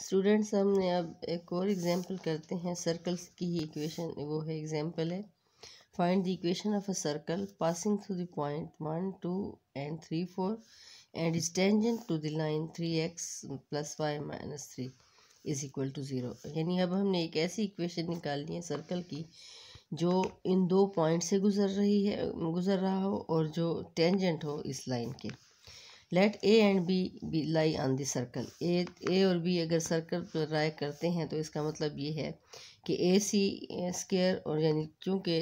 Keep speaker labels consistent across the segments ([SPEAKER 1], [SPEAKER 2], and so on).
[SPEAKER 1] students हमने अब एक और एग्जांपल करते हैं सर्कल्स की ही इक्वेशन वो है एग्जांपल है find the equation of a circle passing through the point one two and three four and is tangent to the line three x plus Y minus three is equal to zero यानी अब हमने एक ऐसी equation निकालनी है circle की जो इन दो पॉइंट से गुज़र रही है गुज़र रहा हो और जो टेंजेंट हो इस लाइन के let A and B B lie on the circle A A और बी अगर सर्कल पर राय करते हैं तो इसका मतलब ये है कि ए सी स्केयर और यानी क्योंकि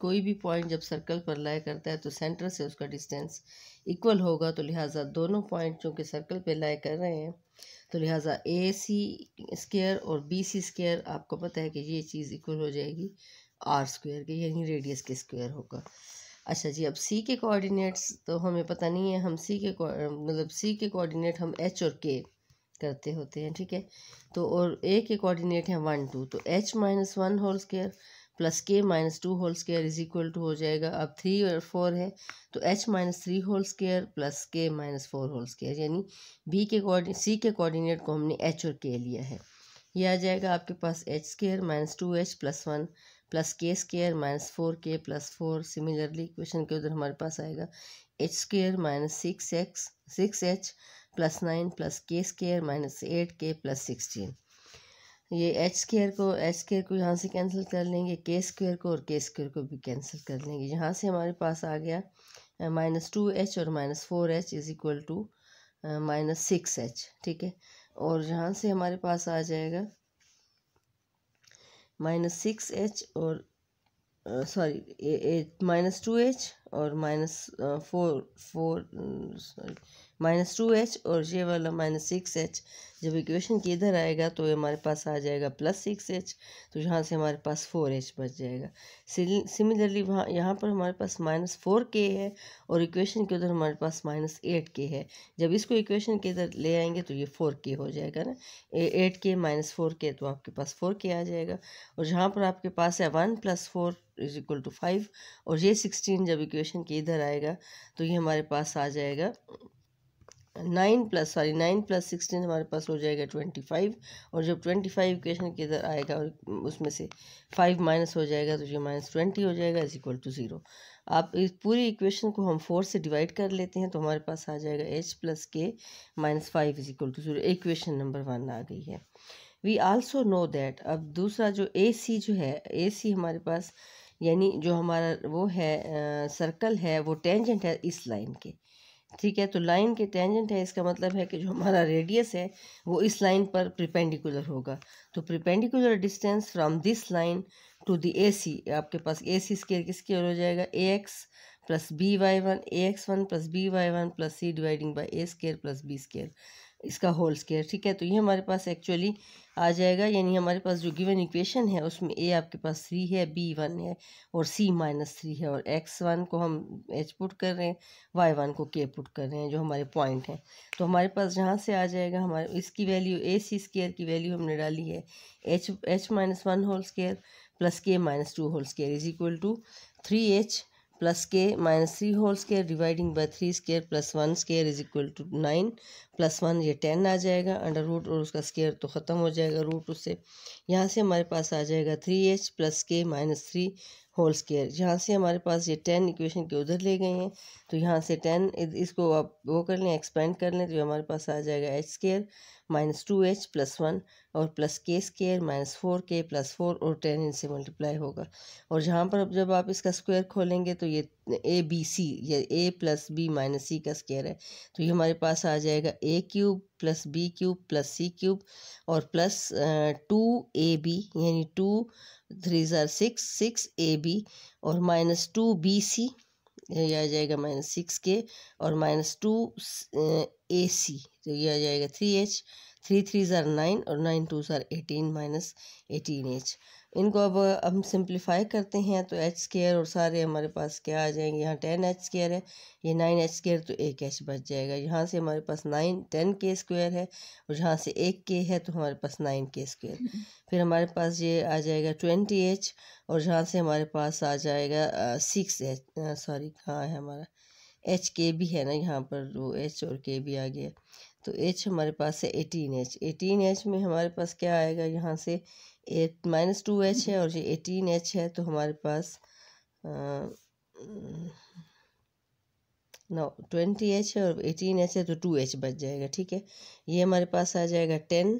[SPEAKER 1] कोई भी पॉइंट जब सर्कल पर लाए करता है तो सेंटर से उसका डिस्टेंस इक्वल होगा तो लिहाजा दोनों पॉइंट चूँकि सर्कल पर लाए कर रहे हैं तो लिहाजा ए सी स्केयर और बी सी स्केयर आपको पता है कि ये चीज़ इक्वल हो जाएगी आर स्क्वायर के यानी रेडियस के स्क्वायर होगा अच्छा जी अब सी के कोऑर्डिनेट्स तो हमें पता नहीं है हम सी के मतलब सी के कोऑर्डिनेट हम एच और के करते होते हैं ठीक है तो और ए के कोऑर्डिनेट हैं वन टू तो h minus one whole square plus k minus two whole square is equal to हो जाएगा अब थ्री और फोर है तो h minus three whole square plus k minus four whole square यानी बी के कोऑर्डिनेट सी के कोऑर्डिनेट को हमने एच और के लिया है ये आ जाएगा आपके पास h square minus two H plus one plus के स्केयर माइनस फोर के प्लस फोर सिमिलरली इक्वेशन के उधर हमारे पास आएगा h square minus six x six h plus nine plus के square minus eight k plus sixteen ये h square को एच स्केयर को यहाँ से कैंसिल कर लेंगे के स्क्वेयर को और के स्क्वेयर को भी कैंसिल कर लेंगे यहाँ से हमारे पास आ गया माइनस टू एच और minus four h is equal to minus six h ठीक है और यहाँ से हमारे पास आ जाएगा माइनस सिक्स एच और सॉरी माइनस टू एच और minus four four sorry minus two h और ये वाला माइनस सिक्स एच जब इक्वेशन के इधर आएगा तो हमारे पास आ जाएगा प्लस सिक्स एच तो यहाँ से हमारे पास फोर एच बच जाएगा सिमिलरली वहाँ यहाँ पर हमारे पास माइनस फोर के है और इक्वेशन के उधर हमारे पास माइनस एट के है जब इसको इक्वेशन के इधर ले आएंगे तो ये फोर के हो जाएगा ना एट के माइनस फोर के तो आपके पास फोर के आ जाएगा और यहाँ पर आपके पास है one plus four is equal to five और ये सिक्सटीन जब इक्वेशन के इधर आएगा तो ये हमारे पास आ जाएगा nine plus sorry nine plus sixteen हमारे पास हो जाएगा ट्वेंटी फाइव और जब ट्वेंटी फाइव इक्वेशन के इधर आएगा और उसमें से फाइव माइनस हो जाएगा तो ये माइनस ट्वेंटी हो जाएगा इज इक्वल टू ज़ीरो आप इस पूरी इक्वेशन को हम फोर से डिवाइड कर लेते हैं तो हमारे पास आ जाएगा h plus k minus five is equal to zero equation number one आ गई है वी आल्सो नो दैट अब दूसरा जो ए सी जो है ए सी हमारे पास यानी जो हमारा वो है आ, सर्कल है वो टेंजेंट है इस लाइन के ठीक है तो लाइन के टेंजेंट है इसका मतलब है कि जो हमारा रेडियस है वो इस लाइन पर प्रिपेंडिकुलर होगा तो perpendicular distance from this line to A C आपके पास ए सी स्केयर किसके हो जाएगा A x plus B y one A x one plus B y one plus C dividing by A square plus B square इसका whole square ठीक है तो ये हमारे पास एक्चुअली आ जाएगा यानी हमारे पास जो गिवन इक्वेशन है उसमें ए आपके पास थ्री है बी वन है और सी माइनस थ्री है और एक्स वन को हम एच पुट कर रहे हैं वाई वन को के पुट कर रहे हैं जो हमारे पॉइंट हैं तो हमारे पास जहाँ से आ जाएगा हमारे इसकी वैल्यू ए सी स्केयर की वैल्यू हमने डाली है h h minus one whole square plus k minus two whole square is equal to three h plus k minus three whole square dividing by three square plus one square is equal to nine plus one ये ten आ जाएगा under root और उसका square तो ख़त्म हो जाएगा root उससे यहाँ से हमारे पास आ जाएगा three h plus k minus three whole square यहाँ से हमारे पास ये टेन इक्वेशन के उधर ले गए हैं तो यहाँ से टेन इसको आप वो कर लें एक्सपेंड कर लें तो हमारे पास आ जाएगा H square minus two H plus one और प्लस के स्केयर माइनस फोर के प्लस फोर और टेन इनसे मल्टीप्लाई होगा और जहाँ पर अब जब आप इसका स्क्वायर खोलेंगे तो ये ए बी सी ये A plus B minus C का स्केयर है तो ये हमारे पास आ जाएगा A cube plus B cube plus C cube और प्लस टू ए बी यानी टू थ्री ज़ार सिक्स सिक्स ए बी और माइनस टू बी सी ये आ जाएगा माइनस सिक्स के और माइनस टू ए सी तो ये आ जाएगा थ्री एच थ्री थ्री ज़ार नाइन और नाइन टू ज़ार एटीन माइनस एटीन एच इनको अब हम सिंप्लीफाई करते हैं तो एच स्केयर और सारे हमारे पास क्या आ जाएंगे यहाँ टेन एच स्केयर है ये नाइन एच स्केयर तो एक एच बच जाएगा यहाँ से हमारे पास नाइन टेन के स्क्वायर है और यहाँ से एक के है तो हमारे पास नाइन के स्क्वायर फिर हमारे पास ये आ जाएगा ट्वेंटी एच और यहाँ से हमारे पास आ जाएगा सिक्स एच सॉरी कहाँ है हमारा एच के भी है ना यहाँ पर वो एच और के भी आ गया तो एच हमारे पास है एटीन एच एटीन एच में हमारे पास क्या आएगा यहाँ से एट माइनस टू एच है और ये एटीन एच है तो हमारे पास नौ ट्वेंटी एच है और एटीन एच है तो टू एच बच जाएगा ठीक है ये हमारे पास आ जाएगा टेन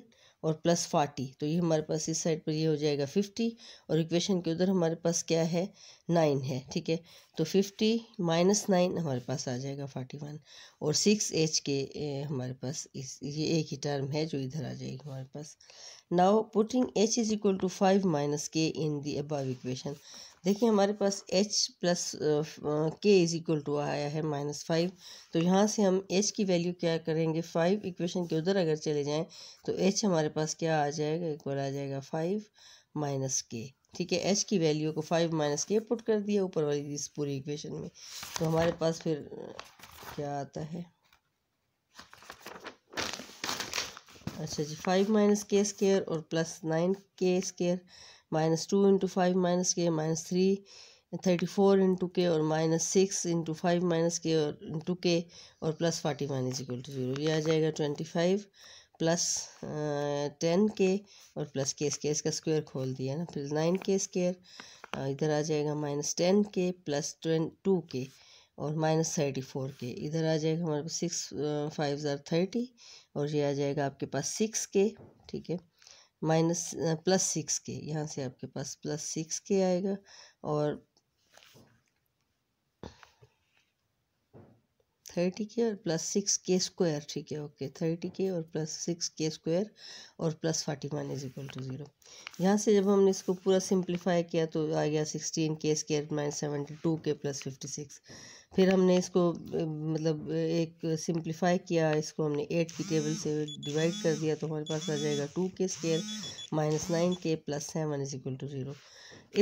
[SPEAKER 1] और प्लस फोर्टी तो ये हमारे पास इस साइड पर ये हो जाएगा फिफ्टी और इक्वेशन के उधर हमारे पास क्या है नाइन है ठीक है तो फिफ्टी माइनस नाइन हमारे पास आ जाएगा फोर्टी वन और सिक्स एच के हमारे पास इस ये एक ही टर्म है जो इधर आ जाएगी हमारे पास now putting H is equal to five minus K in the above equation देखिए हमारे पास h plus K is equal to आया है माइनस फाइव तो यहाँ से हम h की वैल्यू क्या करेंगे फाइव इक्वेशन के उधर अगर चले जाएं तो h हमारे पास क्या आ जाएगा इक्वल आ जाएगा फाइव माइनस के ठीक है h की वैल्यू को फाइव माइनस के पुट कर दिया ऊपर वाली इस पूरी इक्वेशन में तो हमारे पास फिर क्या आता है अच्छा जी फाइव माइनस के स्केयर और plus nine K square minus two into five minus K minus three thirty four into K और minus six into five minus K और इंटू के और plus forty is equal to zero ये आ जाएगा twenty five plus ten के और plus के इसके इसका स्क्वायर खोल दिया ना फिर नाइन के स्केयर इधर आ जाएगा minus ten K plus twenty two K और माइनस थर्टी फोर के इधर आ जाएगा हमारे पास सिक्स फाइव ज़ार थर्टी और ये आ जाएगा आपके पास सिक्स के ठीक है माइनस प्लस सिक्स के यहाँ से आपके पास प्लस सिक्स के आएगा और थर्टी के और प्लस सिक्स के स्क्वायर ठीक है ओके थर्टी के और प्लस सिक्स के स्क्वायर और plus forty one is equal to zero यहाँ से जब हमने इसको पूरा सिंप्लीफाई किया तो आ गया sixteen K square minus seventy two K plus fifty six फिर हमने इसको मतलब एक सिंप्लीफाई किया इसको हमने एट की टेबल से डिवाइड कर दिया तो हमारे पास आ जाएगा two K square minus nine K plus seven is equal to zero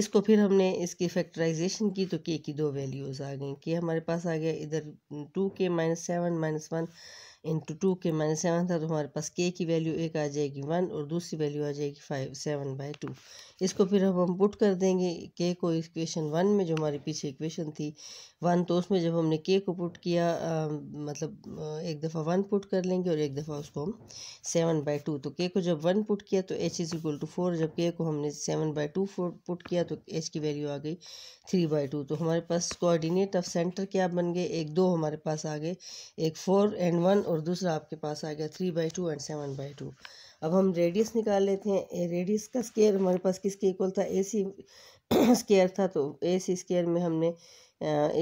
[SPEAKER 1] इसको फिर हमने इसकी फैक्टराइजेशन की तो के की दो वैल्यूज़ आ गई के हमारे पास आ गया इधर two K minus seven minus one into two K minus seven था तो हमारे पास के की वैल्यू एक आ जाएगी वन और दूसरी वैल्यू आ जाएगी फाइव सेवन बाई टू इसको फिर अब हम पुट कर देंगे के को इक्वेशन वन में जो हमारे पीछे इक्वेशन थी वन तो उसमें जब हमने के को पुट किया आ, मतलब एक दफ़ा वन पुट कर लेंगे और एक दफ़ा उसको हम सेवन बाई टू तो के को जब वन पुट किया तो H is equal to four जब के को हमने seven by two four put किया तो एच की वैल्यू आ गई थ्री बाई टू तो हमारे पास कोऑर्डिनेट ऑफ सेंटर क्या बन गए एक दो हमारे पास आ गए एक फोर एंड वन और दूसरा आपके पास आ गया three by two and seven by two अब हम रेडियस निकाल लेते हैं रेडियस का स्केयर हमारे पास किसके इक्वल था ए सी स्केयर था तो ए सी स्केयर में हमने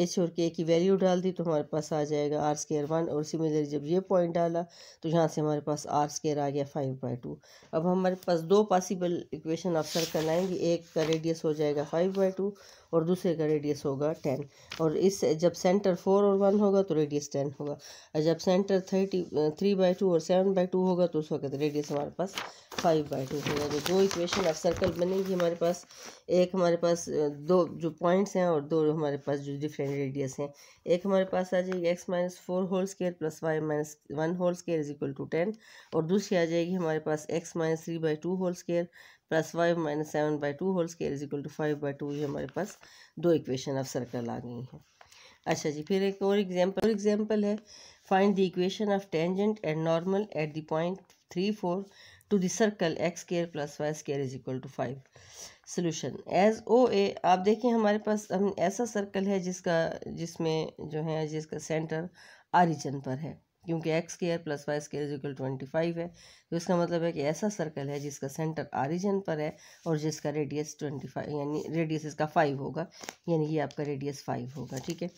[SPEAKER 1] एच और के की वैल्यू डाल दी तो हमारे पास आ जाएगा आर स्केयर वन और सिमिलर जब ये पॉइंट डाला तो यहाँ से हमारे पास आर स्केयर आ गया फाइव बाई टू अब हमारे पास दो पॉसिबल इक्वेशन आप सर आएंगी एक का रेडियस हो जाएगा फाइव बाई टू और दूसरे का रेडियस होगा टेन और इस जब सेंटर फोर और वन होगा तो रेडियस टेन होगा और जब centre thirty three by two और सेवन बाई टू होगा तो उस वक्त रेडियस हमारे पास फाइव बाई टू होगा तो दो इक्वेशन ऑफ सर्कल बनेगी हमारे पास एक हमारे पास दो जो पॉइंट्स हैं और दो हमारे पास जो डिफरेंट रेडियस हैं एक हमारे पास आ जाएगी X minus four whole square plus Y minus one whole square is equal to ten और दूसरी आ जाएगी हमारे पास X minus three by two whole square plus five minus seven by two whole square is equal to five by two ये हमारे पास दो equation of circle आ गई हैं अच्छा जी फिर एक और एग्जाम्पल और एग्जाम्पल है find the equation of tangent and normal at the point three four to the circle X square plus Y square is equal to five solution as O A आप देखें हमारे पास हम ऐसा सर्कल है जिसका जिसमें जो है जिसका सेंटर आरिजन पर है क्योंकि X square plus Y square is equal twenty five है तो इसका मतलब है कि ऐसा सर्कल है जिसका सेंटर आरिजन पर है और जिसका रेडियस ट्वेंटी फाइव यानी रेडियस इसका फाइव होगा यानी ये आपका रेडियस फाइव होगा ठीक है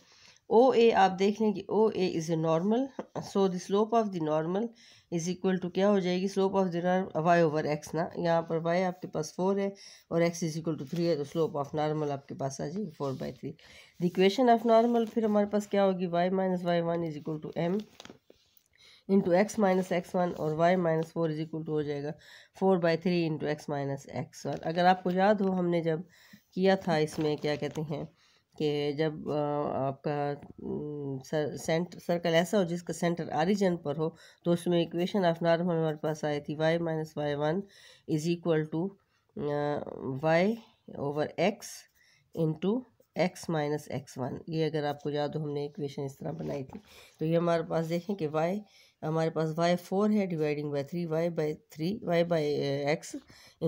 [SPEAKER 1] ओ ए आप देख लें कि O A is a normal so the slope of the normal is equal to क्या हो जाएगी slope of the Y over X ना यहाँ पर वाई आपके पास फोर है और X is equal to three है तो स्लोप ऑफ नॉर्मल आपके पास आ जाएगी four by three the equation of normal फिर हमारे पास क्या होगी Y minus Y one is equal to M into X minus X one और Y minus four is equal to हो जाएगा four by three into X minus X one अगर आपको याद हो हमने जब किया था इसमें क्या कहते हैं कि जब आपका सर सेंट सर्कल ऐसा हो जिसका सेंटर आरिजन पर हो तो उसमें इक्वेशन ऑफ नॉर्मल हमारे पास आई थी Y minus Y one is equal to Y over X into X minus X one ये अगर आपको याद हो हमने इक्वेशन इस तरह बनाई थी तो ये हमारे पास देखें कि वाई हमारे पास वाई फोर है dividing by three Y by three Y by X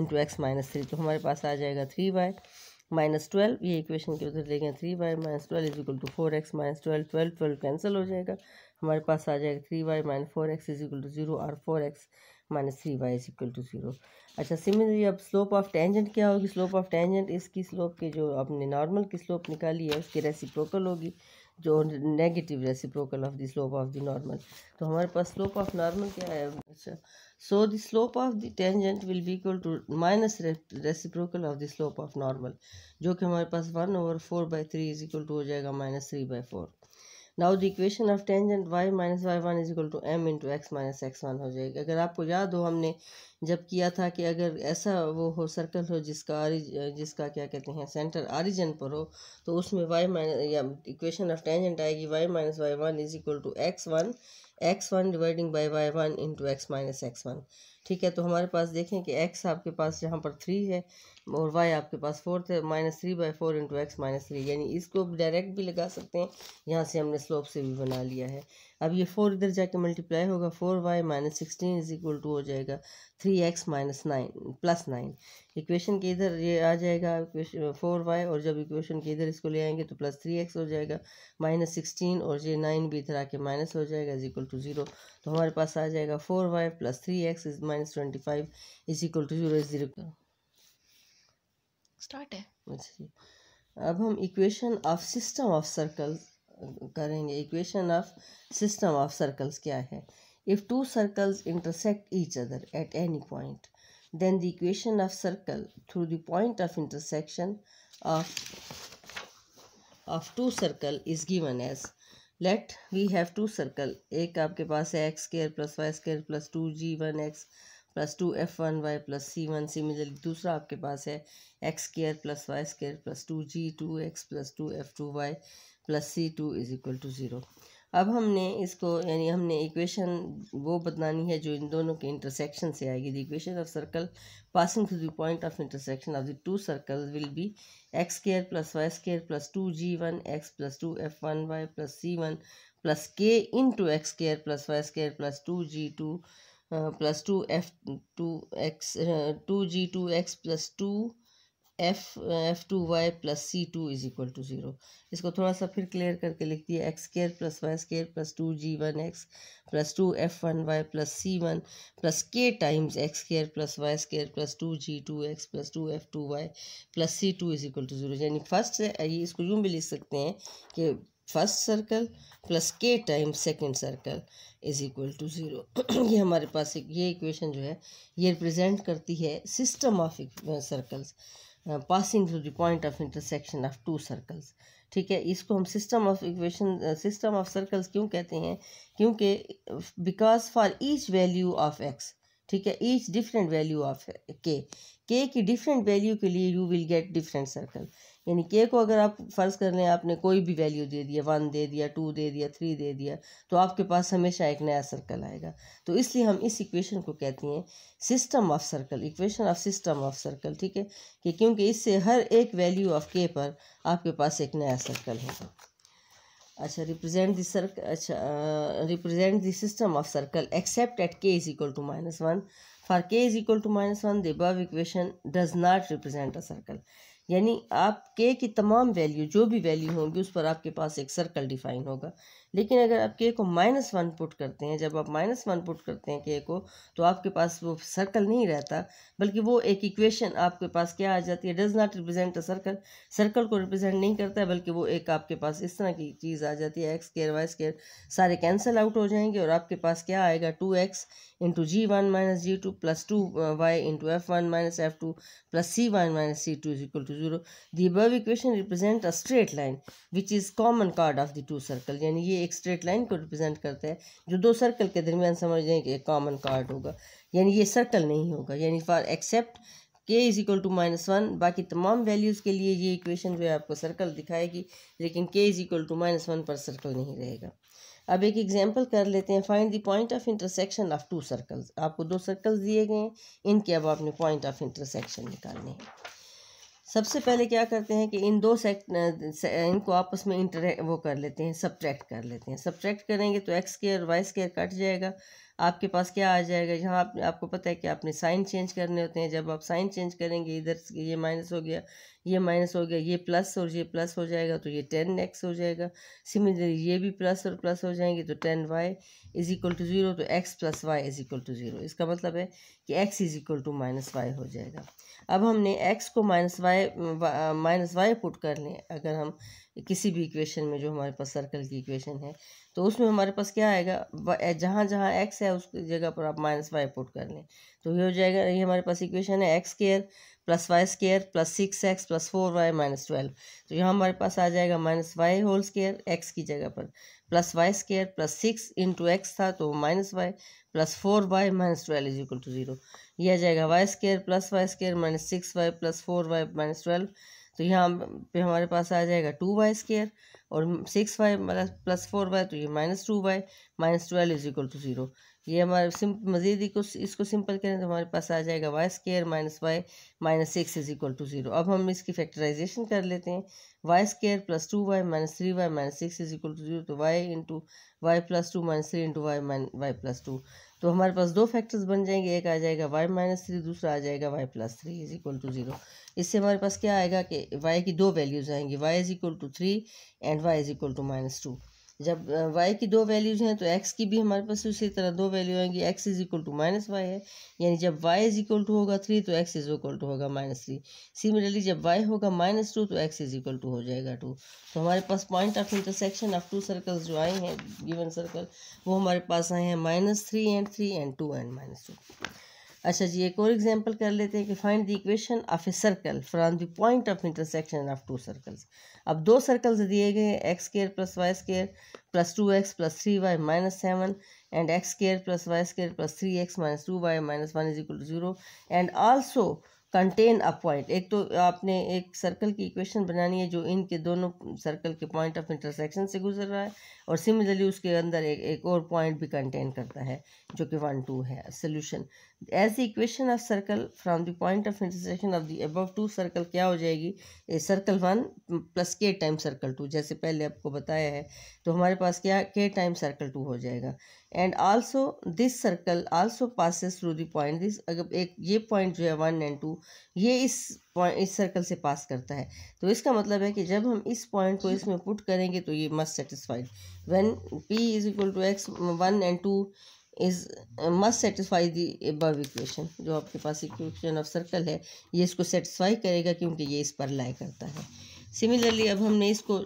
[SPEAKER 1] into X minus three तो हमारे पास आ जाएगा थ्री वाई माइनस ट्वेल्व ये इक्वेशन के उधर ले three Y minus twelve is equal to four x minus twelve twelve twelve cancel हो जाएगा हमारे पास आ जाएगा three Y minus four X is equal to zero और four x minus three Y is equal to zero अच्छा similarly अब slope of tangent क्या होगी स्लोप ऑफ टेंजेंट इसकी स्लोप के जो आपने नॉर्मल की स्लोप निकाली है उसकी रेसिप्रोकल होगी जो negative reciprocal of the slope of the normal तो हमारे पास स्लोप ऑफ नॉर्मल क्या है अच्छा so the slope of the tangent will be equal to minus reciprocal of the slope of normal जो कि हमारे पास one over four by three is equal to हो जाएगा minus three by four now the equation of tangent Y minus Y one is equal to M into X minus X one हो जाएगी अगर आपको याद हो हमने जब किया था कि अगर ऐसा वो हो सर्कल हो जिसका जिसका क्या कहते हैं सेंटर आरिजन पर हो तो उसमें वाई माइनस या इक्वेशन ऑफ टेंजेंट आएगी Y minus Y one is equal to x one X one dividing by Y one into X minus X one ठीक है तो हमारे पास देखें कि एक्स आपके पास यहाँ पर थ्री है और वाई आपके पास फोर्थ है minus three by four into X minus three यानी इसको डायरेक्ट भी लगा सकते हैं यहाँ से हमने स्लोप से भी बना लिया है अब ये फोर इधर जाके मल्टीप्लाई होगा four Y minus sixteen is equal to हो जाएगा three x minus nine plus nine equation के इधर ये आ जाएगा फोर वाई और जब इक्वेशन के इधर इसको ले आएंगे तो प्लस थ्री एक्स हो जाएगा माइनस सिक्सटीन और ये नाइन भी इधर आके माइनस हो जाएगा इज इक्वल टू ज़ीरो तो हमारे पास आ जाएगा four Y plus three X is minus minus twenty five is equal to zero zero start है अच्छा अब हम equation of system of circles करेंगे equation of system of circles क्या है if two circles intersect each other at any point then the equation of circle through the point of intersection of of two circle is given as let we have two circle एक आपके पास है x square plus Y square plus two G one X plus two F one Y plus सी one similarly दूसरा आपके पास है x square plus Y square plus two G two x plus two F two Y plus C two is equal to zero अब हमने इसको यानी हमने equation वो बतानी है जो इन दोनों के इंटरसेक्शन से आएगी the equation of circle passing through the point of intersection of the two circle will be X square plus Y square plus two G one X plus two F one Y plus C one plus K into X square plus Y square plus two G two plus two F two X two G two x plus two F F two Y plus C two is equal to zero इसको थोड़ा सा फिर clear करके लिख दिया X square plus Y square plus two G one X plus two F one Y plus सी one plus के times x square plus Y square plus two G two x plus two F two Y plus C two is equal to zero यानी first से ये इसको यूँ भी लिख सकते हैं कि फर्स्ट सर्कल प्लस के time second circle is equal to zero ये हमारे पास एक ये इक्वेशन जो है ये रिप्रेजेंट करती है system of circles passing through the point of intersection of two circles ठीक है इसको हम system of equation system of circles क्यों कहते हैं क्योंकि because for each value of X ठीक है ईच डिफरेंट वैल्यू ऑफ के के की डिफरेंट वैल्यू के लिए you will get different circle यानी के को अगर आप फ़र्ज़ कर लें आपने कोई भी वैल्यू दे दिया वन दे दिया टू दे दिया थ्री दे दिया तो आपके पास हमेशा एक नया सर्कल आएगा तो इसलिए हम इस इक्वेशन को कहती हैं system of circle equation of system of circle ठीक है कि क्योंकि इससे हर एक वैल्यू ऑफ के पर आपके पास एक नया सर्कल होगा अच्छा रिप्रेजेंट दिस सर्क अच्छा represent the system of circle except at K is equal to minus one for K is equal to minus one the above equation does not represent a circle यानी आप के की तमाम value जो भी value होंगी उस पर आपके पास एक सर्कल डिफाइन होगा लेकिन अगर आप के को माइनस वन पुट करते हैं जब आप माइनस वन पुट करते हैं के को तो आपके पास वो सर्कल नहीं रहता बल्कि वो एक इक्वेशन आपके पास क्या आ जाती है does not represent a circle circle को रिप्रेजेंट नहीं करता है बल्कि वो एक आपके पास इस तरह की चीज़ आ जाती है एक्स केयर वाई स्केयर सारे कैंसल आउट हो जाएंगे और आपके पास क्या आएगा two x into g one minus g two plus two y into f one minus f two plus C one minus c two is equal to zero the above equation represent a straight line which is common chord of the two circle यानी ये ये एक straight line को represent करता है जो दो circle के दरमियान समझ लें कि एक कॉमन कार्ड होगा यानी ये सर्कल नहीं होगा यानी for except k is equal to minus one बाकी तमाम वैल्यूज़ के लिए ये इक्वेशन जो है आपको सर्कल दिखाएगी लेकिन k is equal to minus one पर सर्कल नहीं रहेगा अब एक एग्जांपल कर लेते हैं find the point of intersection of two circles आपको दो सर्कल्स दिए गए हैं इनके अब आपने पॉइंट ऑफ इंटरसेक्शन निकालने हैं सबसे पहले क्या करते हैं कि इन दो सेक्ट से, इनको आपस में इंटर वो कर लेते हैं सब्ट्रैक्ट कर लेते हैं सब्ट्रैक्ट करेंगे तो x square y square cut जाएगा आपके पास क्या आ जाएगा यहाँ आप, आपको पता है कि आपने साइन चेंज करने होते हैं जब आप साइन चेंज करेंगे इधर से ये माइनस हो गया ये माइनस हो गया ये प्लस और ये प्लस हो जाएगा तो ये टेन एक्स हो जाएगा सिमिलरली ये भी प्लस और प्लस हो जाएंगे तो ten y is equal to zero तो x plus y is equal to zero इसका मतलब है कि x is equal to minus y हो जाएगा अब हमने एक्स को minus y minus y put कर लें अगर हम किसी भी इक्वेशन में जो हमारे पास सर्कल की इक्वेशन है तो उसमें हमारे पास क्या आएगा जहाँ जहाँ एक्स है उस जगह पर आप माइनस वाई पुट कर लें तो ये हो जाएगा ये हमारे पास इक्वेशन है x square plus Y square plus six x plus four Y minus twelve तो यहाँ हमारे पास आ जाएगा minus y whole square x की जगह पर plus Y square plus six into x था तो minus y plus four Y minus twelve is equal to zero ये आ जाएगा y square plus Y square minus six y plus four Y minus twelve तो यहाँ पे हमारे पास आ जाएगा टू वाई स्केयर और सिक्स वाई मतलब प्लस फोर वाई तो ये minus two y minus twelve is equal to zero ये हमारे मजीद ही इसको सिंपल करें तो हमारे पास आ जाएगा y square minus y minus six is equal to zero अब हम इसकी फैक्टराइजेशन कर लेते हैं y square plus two y minus three Y minus six is equal to zero तो y into y plus two minus three into y minus y plus two तो हमारे पास दो फैक्टर्स बन जाएंगे एक आ जाएगा वाई माइनस थ्री दूसरा आ जाएगा y plus three is equal to zero इससे हमारे पास क्या आएगा कि वाई की दो वैल्यूज़ आएंगी y is equal to three and y is equal to minus two जब वाई की दो वैल्यूज़ हैं तो एक्स की भी हमारे पास उसी तरह दो वैल्यू आएंगी x is equal to minus y है यानी जब वाई इज़ इक्वल टू होगा थ्री तो एक्स इज़ इक्वल टू होगा माइनस थ्री सिमिलरली जब वाई होगा माइनस टू तो एक्स इज़ इक्वल टू हो जाएगा टू तो हमारे पास point of intersection of two circles जो आए हैं गिवन सर्कल वो हमारे पास आए हैं minus three and three and two and minus two अच्छा जी एक और एग्जांपल कर लेते हैं कि find the equation of a circle from the point of intersection of two circles अब दो सर्कल्स दिए गए हैं x square plus Y square plus two x plus three Y minus seven and x square plus Y square plus three x minus two y minus one is equal to zero and also contain a point एक तो आपने एक circle की equation बनानी है जो इनके दोनों सर्कल के पॉइंट ऑफ इंटरसेक्शन से गुजर रहा है और सिमिलरली उसके अंदर एक एक और पॉइंट भी कंटेन करता है जो कि वन टू है solution as the equation of circle from the point of intersection of the above two circle क्या हो जाएगी ए सर्कल वन प्लस के टाइम सर्कल टू जैसे पहले आपको बताया है तो हमारे पास क्या के टाइम सर्कल टू हो जाएगा and also this circle also passes through the point this अगर एक ये पॉइंट जो है वन एंड टू ये इस पॉइंट इस सर्कल से पास करता है तो इसका मतलब है कि जब हम इस पॉइंट को इसमें पुट करेंगे तो ये must satisfied when p is equal to x one and two is must satisfy the above equation जो आपके पास इक्वेशन ऑफ सर्कल है ये इसको सेटिस्फाई करेगा क्योंकि ये इस पर लाई करता है सिमिलरली अब हमने इसको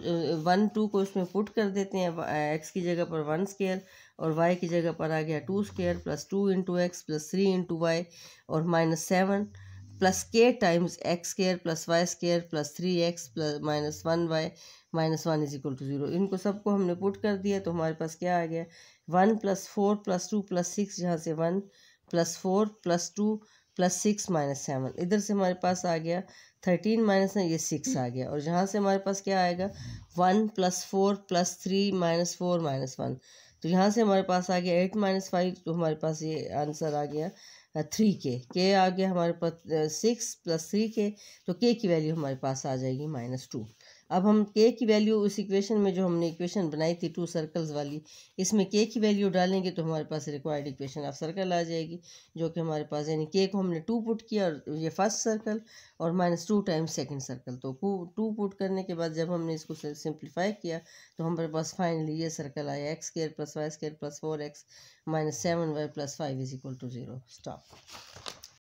[SPEAKER 1] वन uh, टू को इसमें पुट कर देते हैं एक्स uh, की जगह पर वन स्केयर और वाई की जगह पर आ गया two square plus two into x plus three into y और माइनस सेवन प्लस के times x square plus Y square plus three x plus minus one y minus one is equal to zero इनको सबको हमने put कर दिया तो हमारे पास क्या आ गया one plus four plus two plus six यहाँ से one plus four plus two plus six minus seven इधर से हमारे पास आ गया थर्टीन माइनस ये सिक्स आ गया और यहाँ से हमारे पास क्या आएगा one plus four plus three minus four minus one तो यहाँ से हमारे पास आ गया एट माइनस फाइव तो हमारे पास ये आंसर आ गया थ्री के के आगे हमारे पास सिक्स प्लस थ्री के तो के की वैल्यू हमारे पास आ जाएगी माइनस टू अब हम के की वैल्यू उस इक्वेशन में जो हमने इक्वेशन बनाई थी टू सर्कल्स वाली इसमें के की वैल्यू डालेंगे तो हमारे पास रिक्वायर्ड इक्वेशन ऑफ सर्कल आ जाएगी जो कि हमारे पास यानी के को हमने टू पुट किया और ये फर्स्ट सर्कल और minus two time second circle तो टू पुट करने के बाद जब हमने इसको सिंप्लीफाई किया तो हमारे पास फाइनली ये सर्कल आया x square plus Y square plus four x minus seven y plus five is equal to zero stop